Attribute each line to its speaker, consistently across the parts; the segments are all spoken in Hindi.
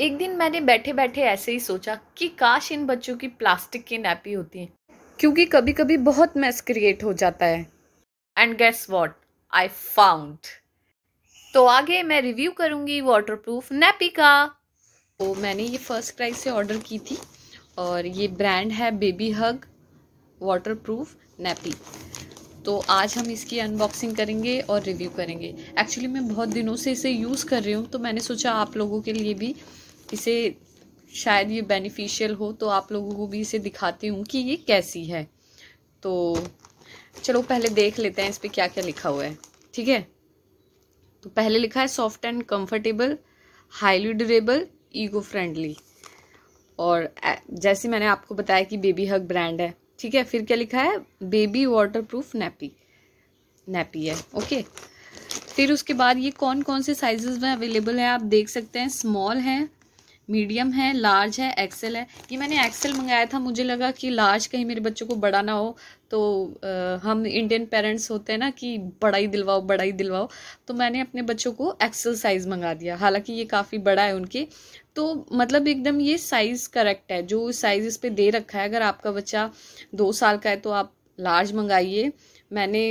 Speaker 1: एक दिन मैंने बैठे बैठे ऐसे ही सोचा कि काश इन बच्चों की प्लास्टिक की नैपी होती क्योंकि कभी कभी बहुत मैस क्रिएट हो जाता है and guess what I found तो आगे मैं रिव्यू करूंगी वाटर प्रूफ नैपी का तो मैंने ये फर्स्ट क्राइज से ऑर्डर की थी और ये ब्रांड है baby hug water proof nappy तो आज हम इसकी अनबॉक्सिंग करेंगे और रिव्यू करेंगे एक्चुअली मैं बहुत दिनों से इसे यूज़ कर रही हूँ तो मैंने सोचा आप लोगों के लिए भी इसे शायद ये बेनिफिशियल हो तो आप लोगों को भी इसे दिखाती हूँ कि ये कैसी है तो चलो पहले देख लेते हैं इस पर क्या क्या लिखा हुआ है ठीक है तो पहले लिखा है soft and comfortable highly durable eco friendly और जैसे मैंने आपको बताया कि बेबी हग ब्रांड है ठीक है फिर क्या लिखा है baby water proof nappy nappy है ओके फिर उसके बाद ये कौन कौन से साइजेस में अवेलेबल है आप देख सकते हैं स्मॉल है मीडियम है लार्ज है एक्सेल है ये मैंने एक्सेल मंगाया था मुझे लगा कि लार्ज कहीं मेरे बच्चों को बड़ा ना हो तो आ, हम इंडियन पेरेंट्स होते हैं ना कि बड़ा ही दिलवाओ बड़ा ही दिलवाओ तो मैंने अपने बच्चों को एक्सल साइज़ मंगा दिया हालांकि ये काफ़ी बड़ा है उनके तो मतलब एकदम ये साइज़ करेक्ट है जो साइज़ इस पर दे रखा है अगर आपका बच्चा दो साल का है तो आप लार्ज मंगाइए मैंने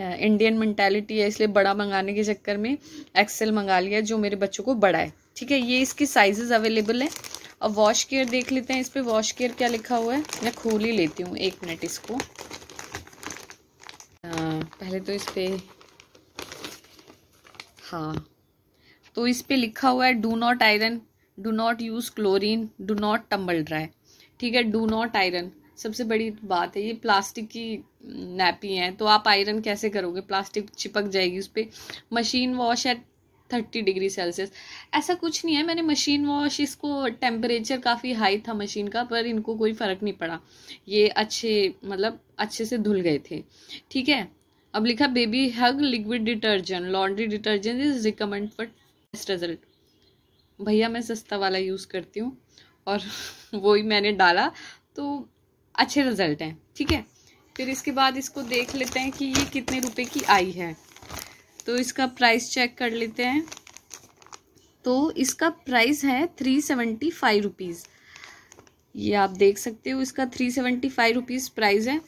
Speaker 1: इंडियन मैंटेलिटी है इसलिए बड़ा मंगाने के चक्कर में एक्सेल मंगा लिया जो मेरे बच्चों को बड़ा है ठीक है ये इसके साइजेस अवेलेबल है अब वॉश केयर देख लेते हैं इस पर वॉश केयर क्या लिखा हुआ है मैं खोल ही लेती हूँ एक मिनट इसको आ, पहले तो इस पर हाँ तो इस पर लिखा हुआ है do not iron do not use chlorine do not tumble dry ठीक है डू नॉट आयरन सबसे बड़ी बात है ये प्लास्टिक की नैपी है तो आप आयरन कैसे करोगे प्लास्टिक चिपक जाएगी उस पर मशीन वॉश है थर्टी डिग्री सेल्सियस ऐसा कुछ नहीं है मैंने मशीन वॉश इसको टेम्परेचर काफ़ी हाई था मशीन का पर इनको कोई फ़र्क नहीं पड़ा ये अच्छे मतलब अच्छे से धुल गए थे ठीक है अब लिखा baby hug liquid detergent laundry detergent is recommend for best result भैया मैं सस्ता वाला यूज़ करती हूँ और वो ही मैंने डाला तो अच्छे रिजल्ट हैं ठीक है फिर इसके बाद इसको देख लेते हैं कि ये कितने रुपए की आई है तो इसका प्राइस चेक कर लेते हैं तो इसका प्राइस है थ्री सेवेंटी फाइव रुपीज़ ये आप देख सकते हो इसका three seventy five rupees price है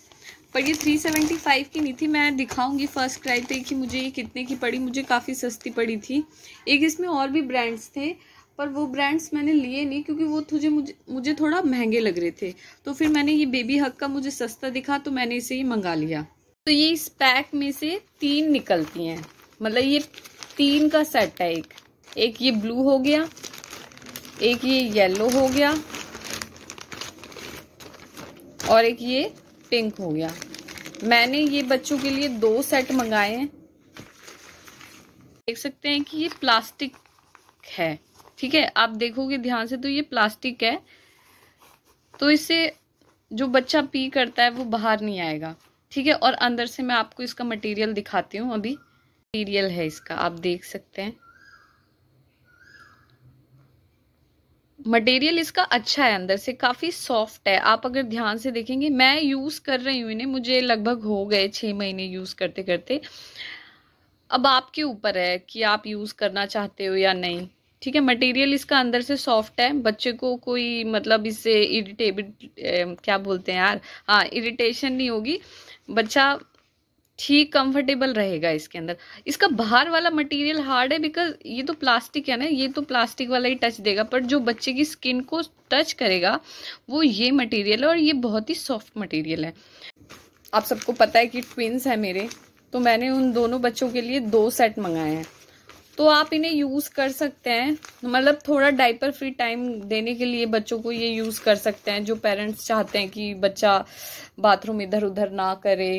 Speaker 1: पर ये थ्री सेवेंटी फाइव की नहीं थी मैं दिखाऊंगी फर्स्ट क्राई पे कि मुझे ये कितने की पड़ी मुझे काफ़ी सस्ती पड़ी थी एक इसमें और भी ब्रांड्स थे पर वो ब्रांड्स मैंने लिए नहीं क्योंकि वो तुझे मुझे मुझे थोड़ा महंगे लग रहे थे तो फिर मैंने ये बेबी हक का मुझे सस्ता दिखा तो मैंने इसे ही मंगा लिया तो ये इस पैक में से तीन निकलती हैं मतलब ये तीन का सेट है एक एक ये ब्लू हो गया एक ये येलो हो गया और एक ये पिंक हो गया मैंने ये बच्चों के लिए दो सेट मंगाए हैं देख सकते हैं कि ये प्लास्टिक है ठीक है आप देखोगे ध्यान से तो ये प्लास्टिक है तो इसे जो बच्चा पी करता है वो बाहर नहीं आएगा ठीक है और अंदर से मैं आपको इसका मटेरियल दिखाती हूँ अभी मटेरियल है इसका आप देख सकते हैं मटेरियल इसका अच्छा है अंदर से काफ़ी सॉफ्ट है आप अगर ध्यान से देखेंगे मैं यूज़ कर रही हूं इन्हें मुझे लगभग हो गए छह महीने यूज़ करते करते अब आपके ऊपर है कि आप यूज़ करना चाहते हो या नहीं ठीक है मटेरियल इसका अंदर से सॉफ्ट है बच्चे को कोई मतलब इससे इरिटेबिट क्या बोलते हैं यार हाँ इरिटेशन नहीं होगी बच्चा ठीक कंफर्टेबल रहेगा इसके अंदर इसका बाहर वाला मटेरियल हार्ड है बिकॉज ये तो प्लास्टिक है ना ये तो प्लास्टिक वाला ही टच देगा पर जो बच्चे की स्किन को टच करेगा वो ये मटेरियल है और ये बहुत ही सॉफ्ट मटेरियल है आप सबको पता है कि ट्विंस है मेरे तो मैंने उन दोनों बच्चों के लिए दो सेट मंगाए हैं तो आप इन्हें यूज़ कर सकते हैं मतलब थोड़ा डाइपर फ्री टाइम देने के लिए बच्चों को ये यूज़ कर सकते हैं जो पेरेंट्स चाहते हैं कि बच्चा बाथरूम इधर उधर ना करे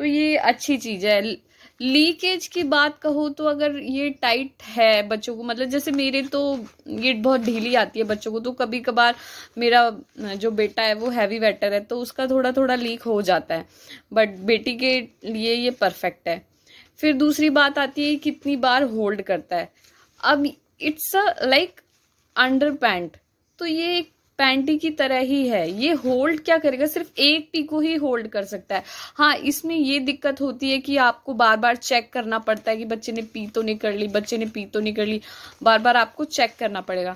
Speaker 1: तो ये अच्छी चीज़ है लीकेज की बात कहो तो अगर ये टाइट है बच्चों को मतलब जैसे मेरे तो ये बहुत ढीली आती है बच्चों को तो कभी कभार मेरा जो बेटा है वो हैवी वेटर है तो उसका थोड़ा थोड़ा लीक हो जाता है बट बेटी के लिए ये परफेक्ट है फिर दूसरी बात आती है कितनी बार होल्ड करता है अब it's a like under pant तो ये एक पैंटी की तरह ही है ये होल्ड क्या करेगा सिर्फ एक को ही होल्ड कर सकता है हाँ इसमें ये दिक्कत होती है कि आपको बार बार चेक करना पड़ता है कि बच्चे ने पी तो नहीं कर ली बच्चे ने पी तो नहीं कर ली बार बार आपको चेक करना पड़ेगा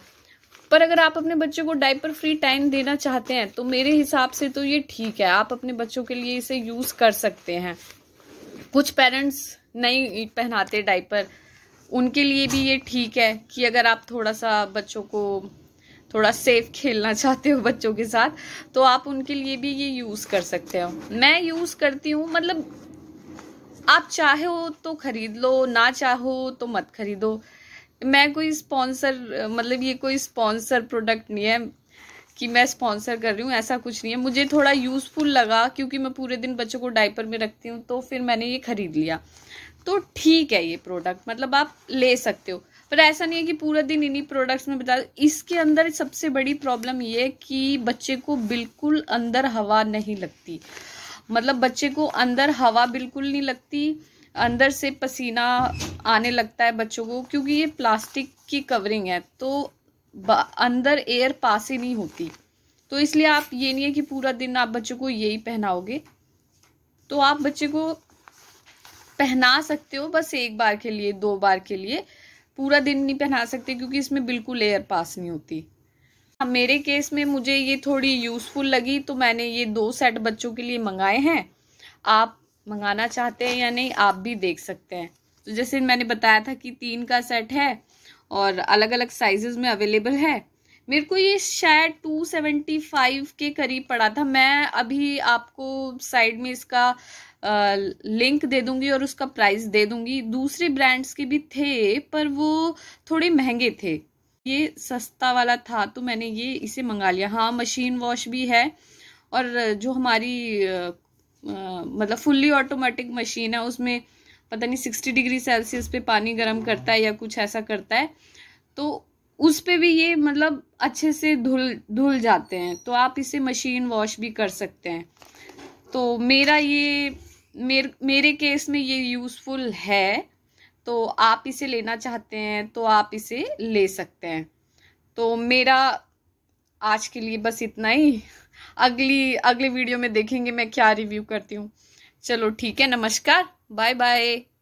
Speaker 1: पर अगर आप अपने बच्चों को डाइपर फ्री टाइम देना चाहते हैं तो मेरे हिसाब से तो ये ठीक है आप अपने बच्चों के लिए इसे यूज़ कर सकते हैं कुछ पेरेंट्स नहीं पहनाते डाइपर उनके लिए भी ये ठीक है कि अगर आप थोड़ा सा बच्चों को थोड़ा सेफ खेलना चाहते हो बच्चों के साथ तो आप उनके लिए भी ये यूज़ कर सकते हो मैं यूज़ करती हूँ मतलब आप चाहो तो ख़रीद लो ना चाहो तो मत खरीदो मैं कोई स्पॉन्सर मतलब ये कोई स्पॉन्सर प्रोडक्ट नहीं है कि मैं स्पॉन्सर कर रही हूँ ऐसा कुछ नहीं है मुझे थोड़ा यूज़फुल लगा क्योंकि मैं पूरे दिन बच्चों को डाइपर में रखती हूँ तो फिर मैंने ये ख़रीद लिया तो ठीक है ये प्रोडक्ट मतलब आप ले सकते हो पर ऐसा नहीं है कि पूरा दिन इन्हीं प्रोडक्ट्स में बिता इसके अंदर सबसे बड़ी प्रॉब्लम ये है कि बच्चे को बिल्कुल अंदर हवा नहीं लगती मतलब बच्चे को अंदर हवा बिल्कुल नहीं लगती अंदर से पसीना आने लगता है बच्चों को क्योंकि ये प्लास्टिक की कवरिंग है तो अंदर एयर पास ही नहीं होती तो इसलिए आप ये नहीं है कि पूरा दिन आप बच्चों को यही पहनाओगे तो आप बच्चे को पहना सकते हो बस एक बार के लिए दो बार के लिए पूरा दिन नहीं पहना सकते क्योंकि इसमें बिल्कुल एयर पास नहीं होती हाँ, मेरे केस में मुझे ये थोड़ी यूज़फुल लगी तो मैंने ये दो सेट बच्चों के लिए मंगाए हैं आप मंगाना चाहते हैं या नहीं आप भी देख सकते हैं तो जैसे मैंने बताया था कि तीन का सेट है और अलग अलग साइजेस में अवेलेबल है मेरे को ये शायद 275 के करीब पड़ा था मैं अभी आपको साइड में इसका आ, लिंक दे दूंगी और उसका प्राइस दे दूंगी दूसरे ब्रांड्स के भी थे पर वो थोड़े महंगे थे ये सस्ता वाला था तो मैंने ये इसे मंगा लिया हाँ मशीन वॉश भी है और जो हमारी आ, मतलब फुल्ली ऑटोमेटिक मशीन है उसमें पता नहीं सिक्सटी डिग्री सेल्सियस पे पानी गर्म करता है या कुछ ऐसा करता है तो उस पे भी ये मतलब अच्छे से धुल धुल जाते हैं तो आप इसे मशीन वॉश भी कर सकते हैं तो मेरा ये मेर, मेरे केस में ये यूज़फुल है तो आप इसे लेना चाहते हैं तो आप इसे ले सकते हैं तो मेरा आज के लिए बस इतना ही अगली अगले वीडियो में देखेंगे मैं क्या रिव्यू करती हूँ चलो ठीक है नमस्कार बाय बाय